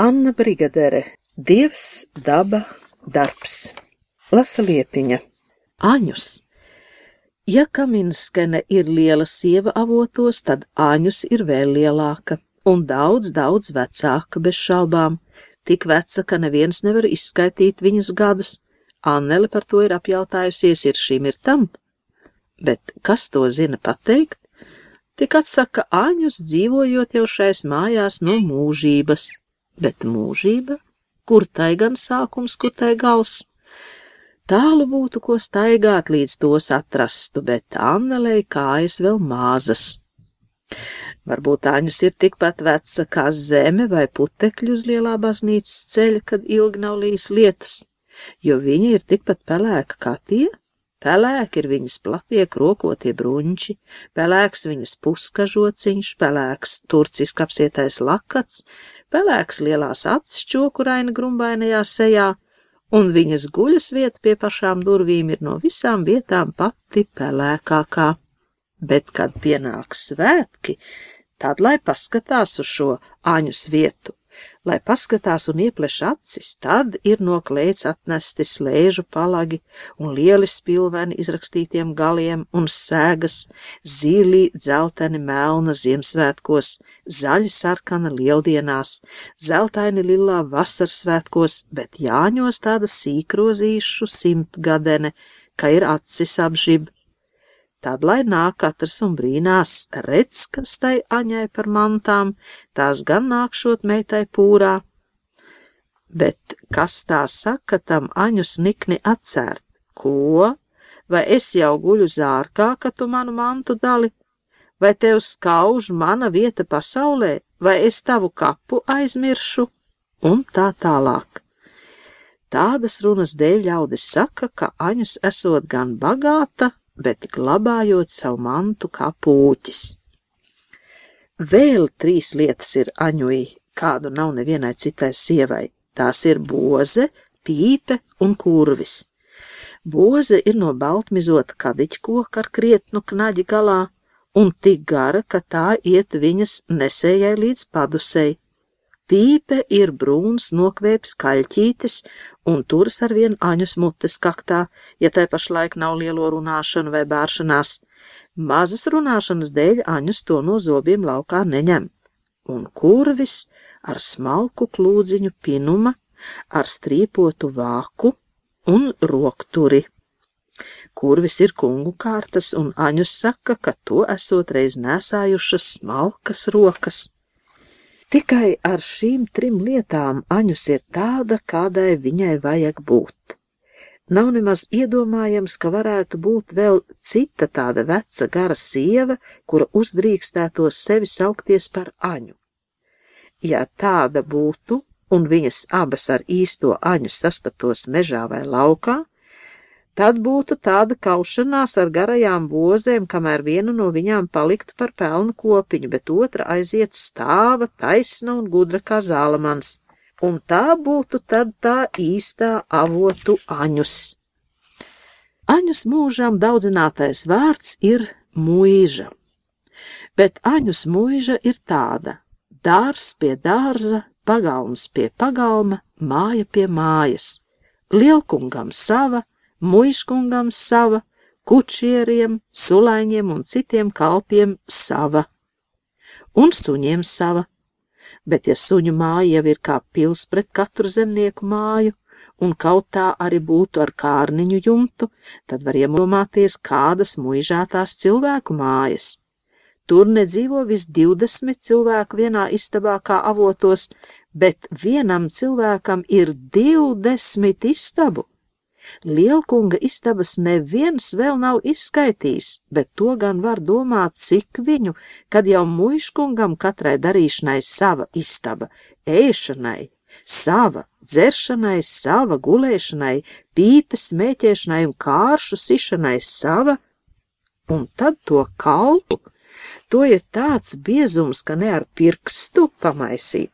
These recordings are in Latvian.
Anna Brigadere Dievs, daba, darbs. Lasa Liepiņa Aņus Ja Kaminskene ir liela sieva avotos, tad Aņus ir vēl lielāka un daudz, daudz vecāka bez šaubām. Tik veca, ka neviens nevar izskaitīt viņas gadus. Annele par to ir apjautājusies, ir šīm ir tam. Bet kas to zina pateikt? Tik atsaka Aņus dzīvojot jau šais mājās no mūžības bet mūžība, kur tai gan sākums, kur tai gals. Tālu būtu ko staigāt, līdz tos atrastu, bet Annelei kājas vēl māzas. Varbūt Aņus ir tikpat veca kā zeme vai putekļi uz lielā baznīcas ceļa, kad ilgi nav līs lietas, jo viņa ir tikpat pelēka kā tie, Pelēk ir viņas platie krokotie bruņči, pelēks viņas puskažociņš, pelēks turciski apsietais lakats, pelēks lielās acis čokuraina grumbainajā sejā, un viņas guļas vieta pie pašām durvīm ir no visām vietām pati pelēkākā. Bet, kad pienāks svētki, tad lai paskatās uz šo aņu vietu, lai paskatās un iepleš acis, tad ir no klēts atnesti slēžu palagi un lieli spilveni izrakstītiem galiem un sēgas, zīlī dzelteni melna Ziemassvētkos, zaļa sarkana lieldienās, zeltaini lilā vasarsvētkos, bet jāņos tāda sīkrozīšu simtgadene, ka ir acis apžib Tad lai nāk katrs un brīnās, redz, kas tai aņai par mantām, tās gan nākšot meitai pūrā. Bet kas tā saka, tam aņu snikni atcērt? Ko? Vai es jau guļu zārkā, ka tu manu mantu dali? Vai tev skauž mana vieta pasaulē? Vai es tavu kapu aizmiršu? Un tā tālāk. Tādas runas dēļ ļaudis saka, ka aņus esot gan bagāta, bet glabājot savu mantu kā pūķis. Vēl trīs lietas ir aņuī, kādu nav nevienai citai sievai. Tās ir boze, pīpe un kurvis. Boze ir no baltmizota kadiķkoka ar krietnu knaģi galā un tik gara, ka tā iet viņas nesējai līdz padusei Pīpe ir brūns, nokvēps kaļķītis un turas arvien aņus mutes kaktā, ja tai pašlaik nav lielo runāšanu vai bēršanās. Mazas runāšanas dēļ aņus to no zobiem laukā neņem. Un kurvis ar smalku klūdziņu pinuma, ar strīpotu vāku un rokturi. Kurvis ir kungu kārtas, un aņus saka, ka to esot reiz nesājušas smalkas rokas. Tikai ar šīm trim lietām Aņus ir tāda, kādai viņai vajag būt. Nav nemaz iedomājams, ka varētu būt vēl cita tāda veca gara sieva, kura uzdrīkstētos sevi saukties par Aņu. Ja tāda būtu, un viņas abas ar īsto Aņu sastatos mežā vai laukā, Tad būtu tāda kaušanās ar garajām bozēm, kamēr viena no viņām paliktu par pelnu kopiņu, bet otra aiziet stāva, taisna un gudra kā zālamans. Un tā būtu tad tā īstā avotu aņus. Aņus mūžām daudzinātais vārds ir mūža, bet aņus mūža ir tāda - dārs pie dārza, pagalms pie pagalma, māja pie mājas. Lielkungam sava, muiskungam sava, kučieriem, sulaiņiem un citiem kalpiem sava, un suņiem sava. Bet, ja suņu māja jau ir kā pils pret katru zemnieku māju, un kaut tā arī būtu ar kārniņu jumtu, tad var iedomāties, kādas muižētās cilvēku mājas. Tur nedzīvo vis 20 cilvēku vienā istabā kā avotos, bet vienam cilvēkam ir 20 istabu. Lielkunga istabas neviens vēl nav izskaitījis, bet to gan var domāt, cik viņu, kad jau muiškungam katrai darīšanai sava istaba, ēšanai sava, dzeršanai sava, gulēšanai, pīpes mēķēšanai un kāršu sišanai sava, un tad to kalpu, to ir tāds biezums, ka ne ar pirkstu pamaisīt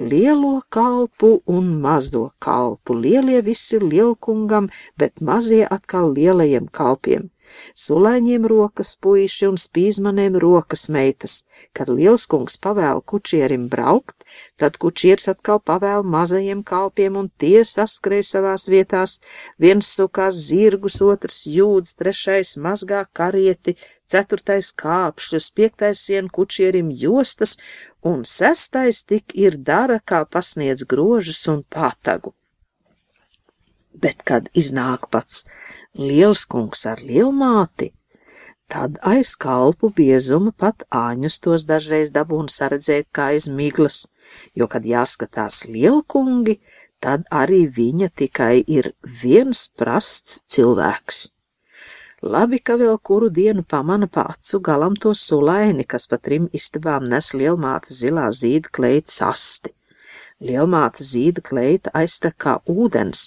lielo kalpu un mazo kalpu. Lielie visi lielkungam, bet mazie atkal lielajiem kalpiem. Sulēņiem rokas puiši un spīzmanēm rokas meitas. Kad liels kungs pavēl kučierim braukt, tad kučieris atkal pavēl mazajiem kalpiem un tie saskrēja savās vietās, viens sukās zirgus, otrs jūdz, trešais mazgā karieti, ceturtais kāpšļus, piektais sien kučierim jostas, un sestais tik ir dara, kā pasniedz grožus un pātagu. Bet, kad iznāk pats liels kungs ar lielmāti, tad aiz kalpu biezuma pat āņus tos dažreiz dabūn saredzēt kā aiz miglas, jo, kad jāskatās lielkungi, tad arī viņa tikai ir viens prasts cilvēks. Labi, ka vēl kuru dienu pamana pacu galam to sulaini, kas pa trim istabām nes lielmāta zilā zīda kleita sasti. Lielmāta zīda kleita aiztek kā ūdens,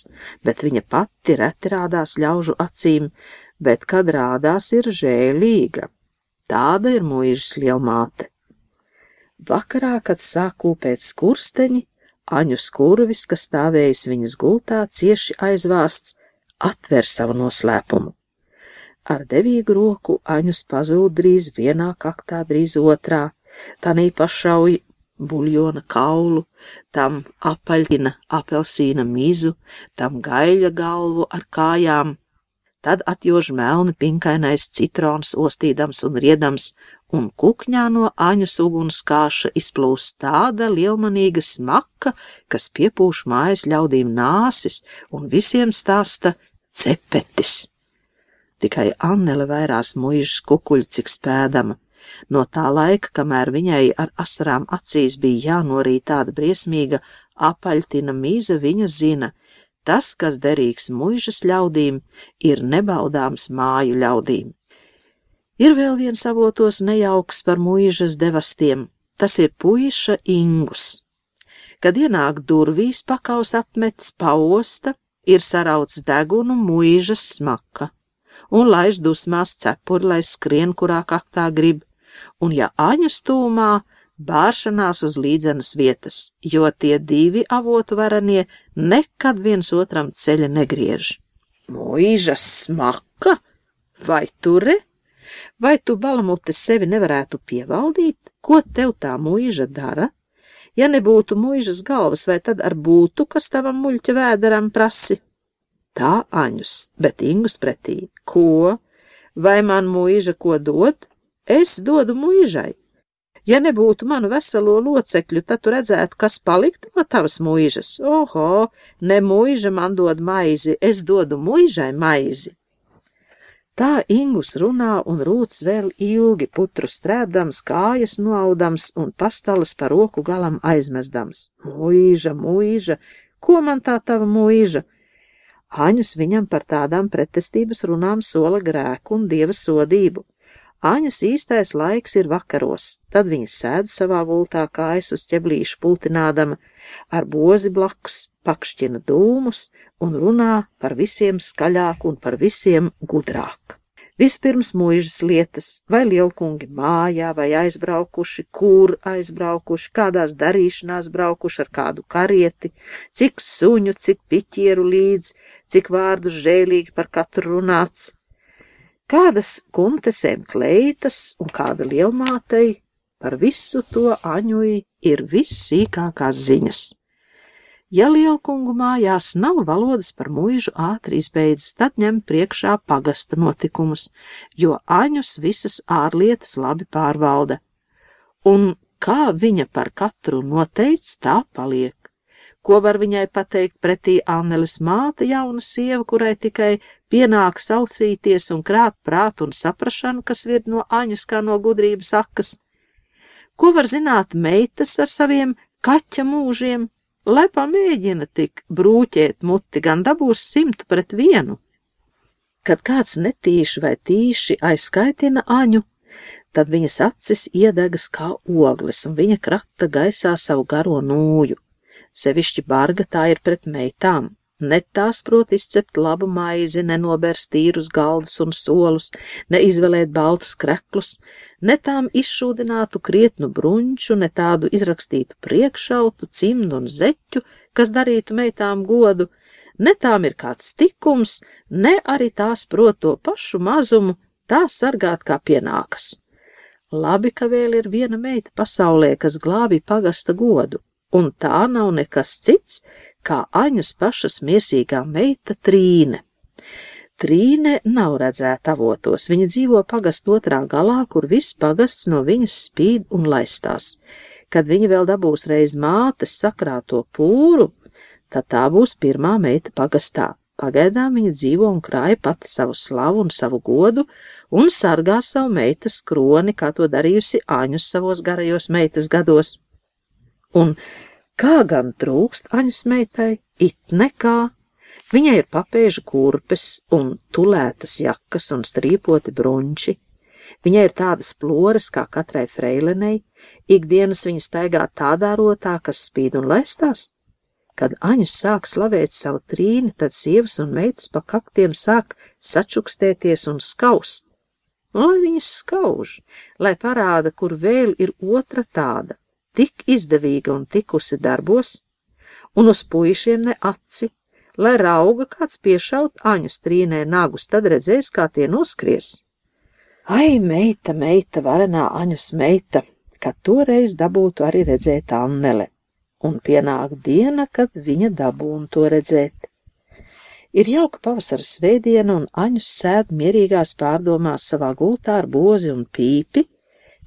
bet viņa pati reti rādās ļaužu acīm, bet kad rādās ir žēlīga. Tāda ir mūžas lielmāte. Vakarā, kad sāku pēc skursteņi, Aņu skurvis, kas stāvējis viņas gultā, cieši aizvāsts, atver savu noslēpumu. Ar devīgu roku aņus pazūd drīz vienā kaktā, drīz otrā, tanī pašauj buļjona kaulu, tam apaļina apelsīna mizu, tam gaļa galvu ar kājām. Tad atjož melni pinkainais citrons, ostīdams un riedams, un kukņā no aņu ugunskāša izplūst tāda lielmanīga smaka, kas piepūš mājas ļaudīm nāsis un visiem stāsta cepetis. Tikai Annele vairās muižas kukuļu, cik spēdama. No tā laika, kamēr viņai ar asarām acīs bija jānorīt tāda briesmīga apaļtina mīza, viņa zina, tas, kas derīgs muižas ļaudīm, ir nebaudāms māju ļaudīm. Ir vēl viens avotos nejauks par muižas devastiem, tas ir puiša ingus. Kad ienāk durvīs, pakaus apmets paosta, ir sarauts degunu muižas smaka un laiž dusmās cepuri, lai skrien, kurā kaktā grib, un, ja aņa stūmā, bāršanās uz līdzenas vietas, jo tie divi avotu varanie nekad viens otram ceļa negriež. Mūža smaka! Vai tu re? Vai tu balamute sevi nevarētu pievaldīt? Ko tev tā mūža dara? Ja nebūtu mūžas galvas, vai tad ar būtu, kas tavam muļķa vēderam prasi? Tā aņus, bet Ingus pretī. Ko? Vai man mūža ko dod? Es dodu mūžai. Ja nebūtu manu veselo locekļu, tad tu redzētu, kas paliktu no tavas mūžas. Oho, ne mūža man dod maizi, es dodu mūžai maizi. Tā Ingus runā un rūc vēl ilgi, putru strēdams, kājas noaudams un pastalas par roku galam aizmesdams. Mūža, mūža, ko man tā tava mūža? Aņus viņam par tādām pretestības runām sola grēku un dieva sodību. Aņus īstais laiks ir vakaros, tad viņa sēd savā gultā kājas uz ķeblīšu pultinādama, ar bozi blakus, pakšķina dūmus un runā par visiem skaļāk un par visiem gudrāk. Vispirms mūžas lietas, vai lielkungi mājā, vai aizbraukuši, kur aizbraukuši, kādās darīšanās braukuši ar kādu karieti, cik suņu, cik piķieru līdz, cik vārdu žēlīgi par katru runāts. Kādas kumtesēm kleitas un kāda lielmātei par visu to aņuji ir vissīkākās ziņas. Ja lielkungu mājās nav valodas par mūžu ātri izbeidzas, tad ņem priekšā pagasta notikumus, jo aņus visas ārlietas labi pārvalda. Un kā viņa par katru noteic, tā paliek. Ko var viņai pateikt pretī Anneles māte, jauna sieva, kurai tikai pienāk saucīties un krāt prātu un saprašanu, kas vird no aņus kā no gudrības akas? Ko var zināt meitas ar saviem kaķa mūžiem? Lai pamēģina tik brūķēt muti, gan dabūs simtu pret vienu. Kad kāds netīši vai tīši aizskaitina aņu, tad viņas acis iedegas kā ogles, un viņa krata gaisā savu garo nūju. Sevišķi barga tā ir pret meitām. Ne tās prot izcept labu maizi, nenobērst tīrus galdus un solus, ne izvēlēt baltus kreklus, ne tām izšūdinātu krietnu brunču, ne tādu izrakstītu priekšautu, cimdu un zeķu, kas darītu meitām godu, ne tām ir kāds tikums, ne arī tās prot to pašu mazumu, tā sargāt kā pienākas. Labi, ka vēl ir viena meita pasaulē, kas glābi pagasta godu, un tā nav nekas cits, kā aņas pašas miesīgā meita Trīne. Trīne nav redzēta avotos, viņa dzīvo pagastu otrā galā, kur viss pagasts no viņas spīd un laistās. Kad viņa vēl dabūs reiz mātes sakrāto pūru, tad tā būs pirmā meita pagastā. Pagaidām viņa dzīvo un krāja pati savu slavu un savu godu un sargā savu meitas kroni, kā to darījusi Āņus savos garajos meitas gados. Un Kā gan trūkst Aņas meitai, it nekā. Viņai ir papēža kurpes un tulētas jakas un strīpoti brunči. Viņai ir tādas ploras kā katrai freilenei, ikdienas viņa staigā tādā rotā, kas spīd un laistās. Kad Aņus sāk slavēt savu trīni, tad sievas un meitas pa kaktiem sāk sačukstēties un skaust. Lai viņas skauž, lai parāda, kur vēl ir otra tāda tik izdevīga un tikusi darbos, un uz puišiem ne aci, lai rauga kāds piešaut aņu strīnē nagus, tad redzēs, kā tie noskries. Ai, meita, meita, varenā aņus meita, kad toreiz dabūtu arī redzēt Annele, un pienāk diena, kad viņa dabūn to redzēt. Ir jauka pavasara svētdiena, un Aņus sēd mierīgās pārdomās savā gultā ar bozi un pīpi,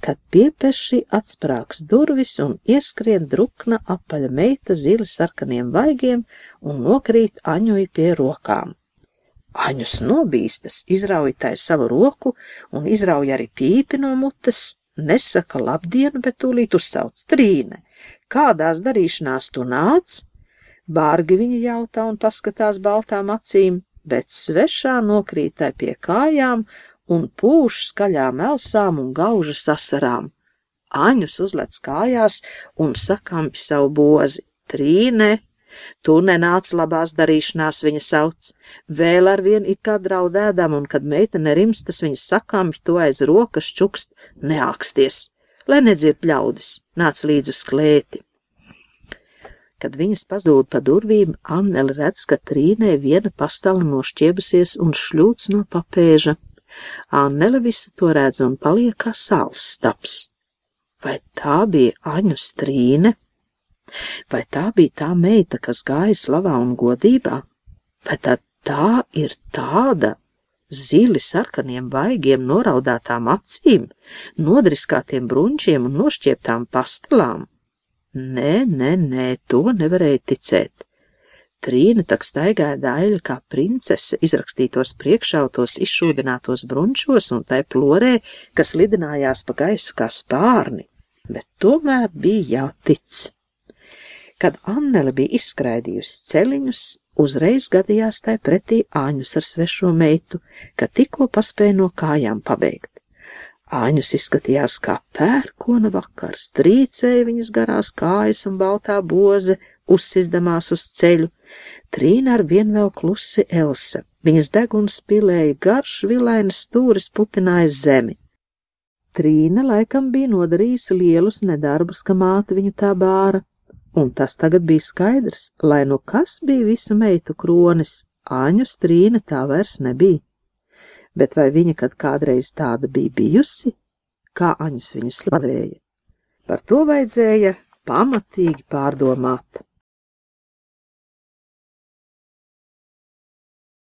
kad piepešī atsprāgs durvis un ieskrien drukna apaļa meita zili sarkaniem vaigiem un nokrīt aņuji pie rokām. Aņus nobīstas, izrauj tai savu roku un izrauj arī pīpi no mutes, nesaka labdienu, bet tūlīt uzsauc trīne. Kādās darīšanās tu nāc? Bārgi viņa jautā un paskatās baltām acīm, bet svešā nokrītai pie kājām un pūš skaļām elsām un gauža sasarām. Aņus uzlec kājās un sakampi savu bozi. Trīne, tu nenāc labās darīšanās, viņa sauc. Vēl ar vien it kā draudēdam, un kad meitene rimstas, viņa sakampi to aiz rokas čukst, neāksties, lai nedzird ļaudis, nāc līdz uz klēti. Kad viņas pazūd pa durvīm, Anneli redz, ka trīnē viena pastala nošķiebusies un šļūts no papēža. Annele visu to redz un paliek kā sāls staps. Vai tā bija Aņu strīne? Vai tā bija tā meita, kas gāja slavā un godībā? Vai tad tā ir tāda zili sarkaniem vaigiem noraudātām acīm, nodriskātiem brunčiem un nošķieptām pastelām? Nē, nē, nē, to nevarēja ticēt. Trīna tak staigāja daļa kā princese izrakstītos priekšautos, izšūdinātos brunčos un tai plorē, kas lidinājās pa gaisu kā spārni, bet tomēr bija jātic. Kad Annele bija izskraidījusi ceļiņus, uzreiz gadījās tai pretī āņus ar svešo meitu, ka tikko paspēja no kājām pabeigt. Āņus izskatījās kā pērkona vakars, trīcēja viņas garās kājas un baltā boze, uzsizdamās uz ceļu, Trīna ar vien vēl klusi Elsa. Viņas deguns spilēja garš, vilainas stūris putināja zemi. Trīna laikam bija nodarījusi lielus nedarbus, ka māte viņu tā bāra, un tas tagad bija skaidrs, lai nu kas bija visu meitu kronis, Āņu Trīna tā vairs nebija. Bet vai viņa kad kādreiz tāda bija bijusi? Kā Aņus viņu slavēja? Par to vajadzēja pamatīgi pārdomāt.